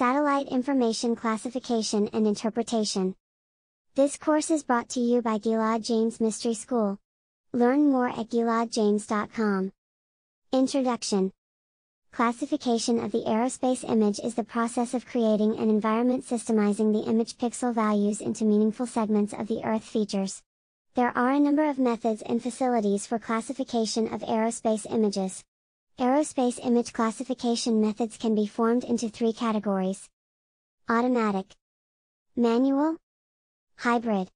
Satellite Information Classification and Interpretation. This course is brought to you by Gilad James Mystery School. Learn more at giladjames.com. Introduction Classification of the aerospace image is the process of creating an environment systemizing the image pixel values into meaningful segments of the Earth features. There are a number of methods and facilities for classification of aerospace images. Aerospace image classification methods can be formed into three categories. Automatic. Manual. Hybrid.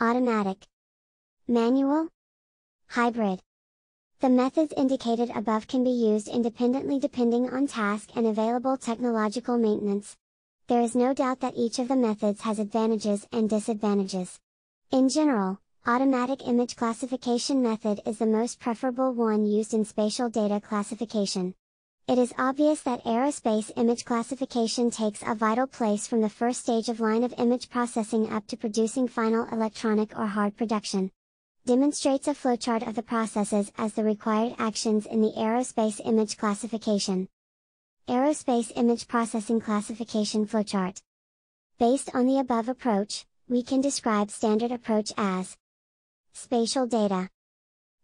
Automatic. Manual. Hybrid. The methods indicated above can be used independently depending on task and available technological maintenance. There is no doubt that each of the methods has advantages and disadvantages. In general, Automatic image classification method is the most preferable one used in spatial data classification. It is obvious that aerospace image classification takes a vital place from the first stage of line of image processing up to producing final electronic or hard production. Demonstrates a flowchart of the processes as the required actions in the aerospace image classification. Aerospace Image Processing Classification Flowchart Based on the above approach, we can describe standard approach as Spatial data.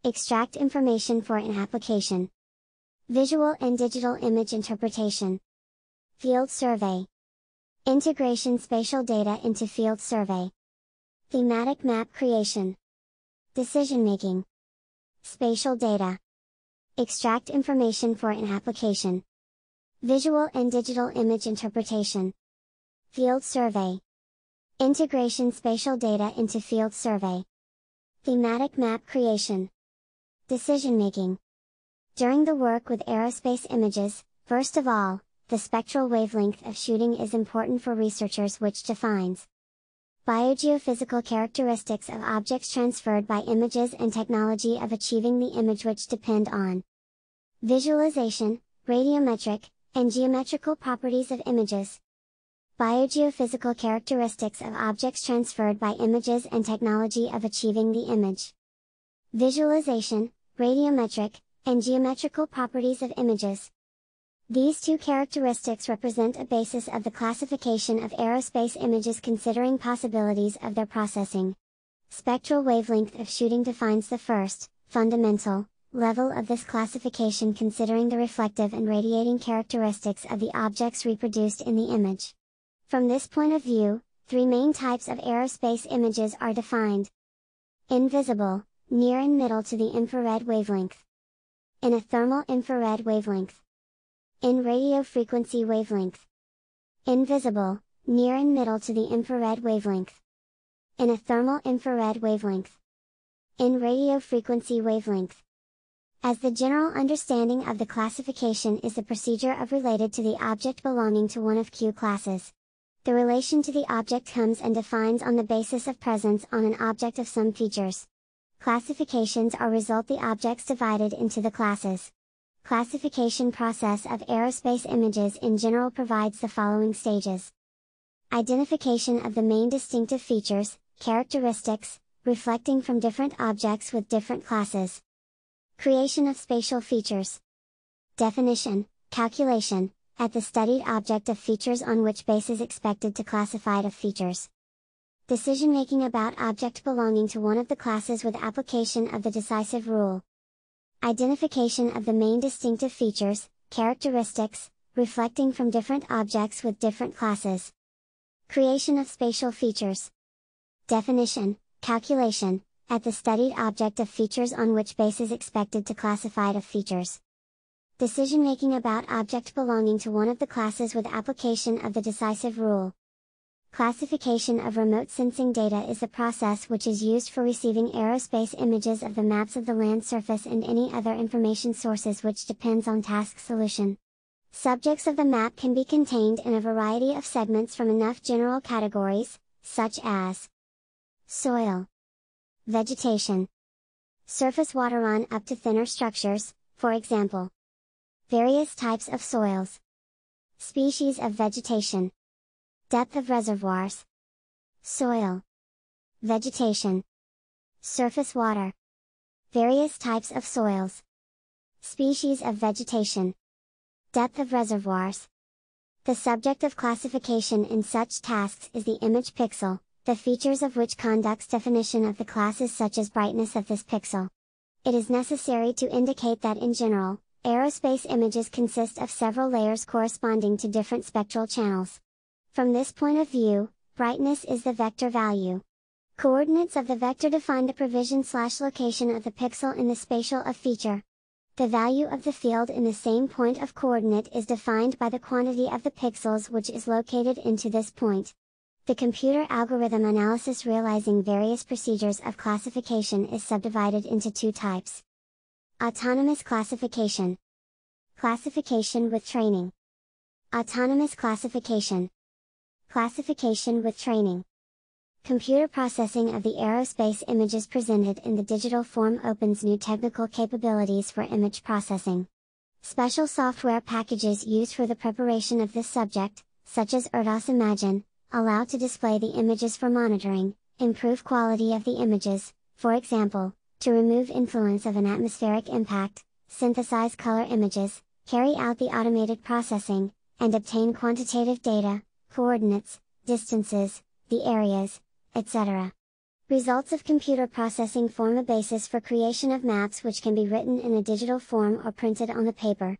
Extract information for an application. Visual and digital image interpretation. Field survey. Integration spatial data into field survey. Thematic map creation. Decision making. Spatial data. Extract information for an application. Visual and digital image interpretation. Field survey. Integration spatial data into field survey. Thematic map creation. Decision making. During the work with aerospace images, first of all, the spectral wavelength of shooting is important for researchers which defines biogeophysical characteristics of objects transferred by images and technology of achieving the image which depend on visualization, radiometric, and geometrical properties of images, Biogeophysical characteristics of objects transferred by images and technology of achieving the image. Visualization, radiometric, and geometrical properties of images. These two characteristics represent a basis of the classification of aerospace images considering possibilities of their processing. Spectral wavelength of shooting defines the first, fundamental, level of this classification considering the reflective and radiating characteristics of the objects reproduced in the image. From this point of view, three main types of aerospace images are defined. Invisible, near and middle to the infrared wavelength. In a thermal infrared wavelength. In radio frequency wavelength. Invisible, near and middle to the infrared wavelength. In a thermal infrared wavelength. In radio frequency wavelength. As the general understanding of the classification is the procedure of related to the object belonging to one of Q classes, the relation to the object comes and defines on the basis of presence on an object of some features. Classifications are result the objects divided into the classes. Classification process of aerospace images in general provides the following stages. Identification of the main distinctive features, characteristics, reflecting from different objects with different classes. Creation of spatial features. Definition, calculation, at the studied object of features on which base is expected to classify of features. Decision making about object belonging to one of the classes with application of the decisive rule. Identification of the main distinctive features, characteristics, reflecting from different objects with different classes. Creation of spatial features. Definition, calculation, at the studied object of features on which base is expected to classify of features decision making about object belonging to one of the classes with application of the decisive rule. Classification of remote sensing data is the process which is used for receiving aerospace images of the maps of the land surface and any other information sources which depends on task solution. Subjects of the map can be contained in a variety of segments from enough general categories, such as soil, vegetation, surface water on up to thinner structures, for example. Various types of soils. Species of vegetation. Depth of reservoirs. Soil. Vegetation. Surface water. Various types of soils. Species of vegetation. Depth of reservoirs. The subject of classification in such tasks is the image pixel, the features of which conducts definition of the classes such as brightness of this pixel. It is necessary to indicate that in general, Aerospace images consist of several layers corresponding to different spectral channels. From this point of view, brightness is the vector value. Coordinates of the vector define the provision slash location of the pixel in the spatial of feature. The value of the field in the same point of coordinate is defined by the quantity of the pixels which is located into this point. The computer algorithm analysis realizing various procedures of classification is subdivided into two types. Autonomous classification. Classification with training. Autonomous classification. Classification with training. Computer processing of the aerospace images presented in the digital form opens new technical capabilities for image processing. Special software packages used for the preparation of this subject, such as ERDOS Imagine, allow to display the images for monitoring, improve quality of the images, for example, to remove influence of an atmospheric impact, synthesize color images, carry out the automated processing, and obtain quantitative data, coordinates, distances, the areas, etc. Results of computer processing form a basis for creation of maps which can be written in a digital form or printed on the paper.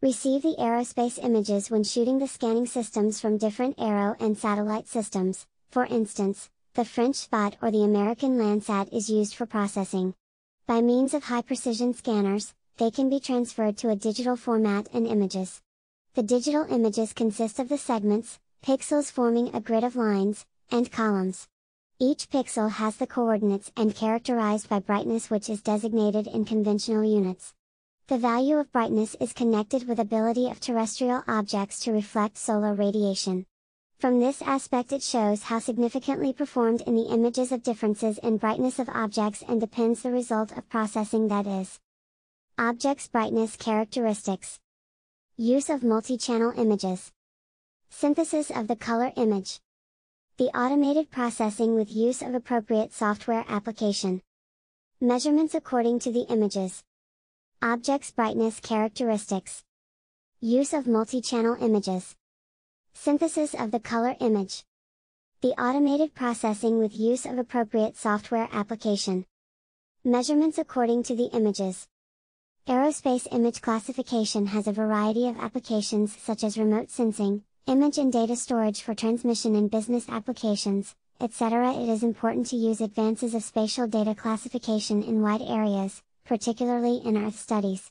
Receive the aerospace images when shooting the scanning systems from different aero and satellite systems, for instance, the French spot or the American Landsat is used for processing. By means of high-precision scanners, they can be transferred to a digital format and images. The digital images consist of the segments, pixels forming a grid of lines, and columns. Each pixel has the coordinates and characterized by brightness which is designated in conventional units. The value of brightness is connected with ability of terrestrial objects to reflect solar radiation. From this aspect it shows how significantly performed in the images of differences in brightness of objects and depends the result of processing that is. Objects brightness characteristics. Use of multi-channel images. Synthesis of the color image. The automated processing with use of appropriate software application. Measurements according to the images. Objects brightness characteristics. Use of multi-channel images synthesis of the color image. The automated processing with use of appropriate software application. Measurements according to the images. Aerospace image classification has a variety of applications such as remote sensing, image and data storage for transmission in business applications, etc. It is important to use advances of spatial data classification in wide areas, particularly in Earth studies.